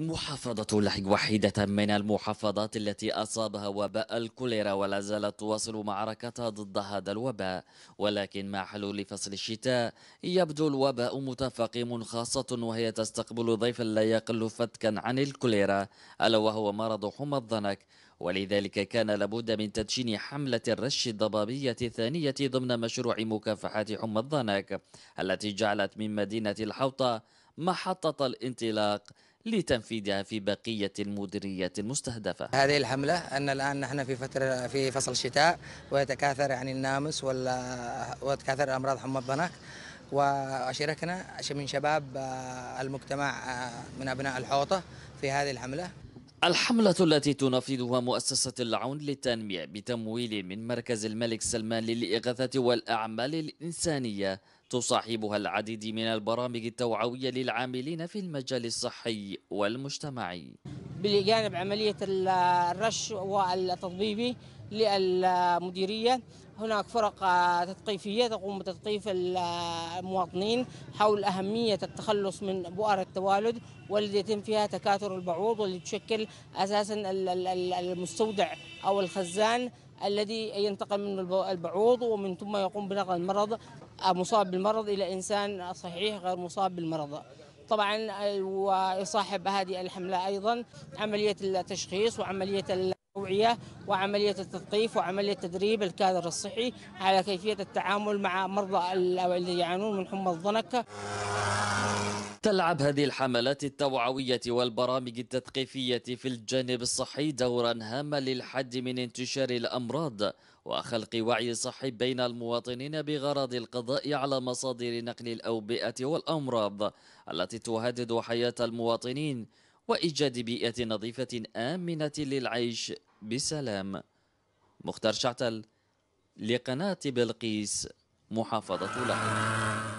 محافظة لحج واحدة من المحافظات التي أصابها وباء الكوليرا ولا زالت تواصل معركتها ضد هذا الوباء ولكن مع حلول فصل الشتاء يبدو الوباء متفاقم خاصة وهي تستقبل ضيفا لا يقل فتكا عن الكوليرا ألا وهو مرض حمى الضنك ولذلك كان لابد من تدشين حملة الرش الضبابية الثانية ضمن مشروع مكافحة حمى الضنك التي جعلت من مدينة الحوطة محطة الانطلاق لتنفيذها في بقية المديريات المستهدفة هذه الحملة أن الآن نحن في فترة في فصل الشتاء ويتكاثر يعني النامس ولا وتكاثر أمراض حمى الضنك وشاركنا من شباب آه، المجتمع آه، من أبناء الحوطة في هذه الحملة الحملة التي تنفذها مؤسسة العون للتنمية بتمويل من مركز الملك سلمان للإغاثة والأعمال الإنسانية تصاحبها العديد من البرامج التوعوية للعاملين في المجال الصحي والمجتمعي بجانب عملية الرش والتطبيبي للمديرية هناك فرق تثقيفية تقوم بتثقيف المواطنين حول أهمية التخلص من بؤر التوالد والذي يتم فيها تكاثر البعوض والتي تشكل أساسا المستودع أو الخزان الذي ينتقل منه البعوض ومن ثم يقوم بنقل المرض مصاب بالمرض إلى إنسان صحيح غير مصاب بالمرض طبعا ويصاحب هذه الحملة أيضا عملية التشخيص وعملية التوعية وعملية التثقيف وعملية تدريب الكادر الصحي على كيفية التعامل مع مرضى الذي يعانون من حمى الضنك تلعب هذه الحملات التوعوية والبرامج التثقيفية في الجانب الصحي دورا هاما للحد من انتشار الأمراض وخلق وعي صحي بين المواطنين بغرض القضاء على مصادر نقل الأوبئة والأمراض التي تهدد حياة المواطنين وإيجاد بيئة نظيفة آمنة للعيش بسلام مختار شعتل لقناة بلقيس محافظة لحم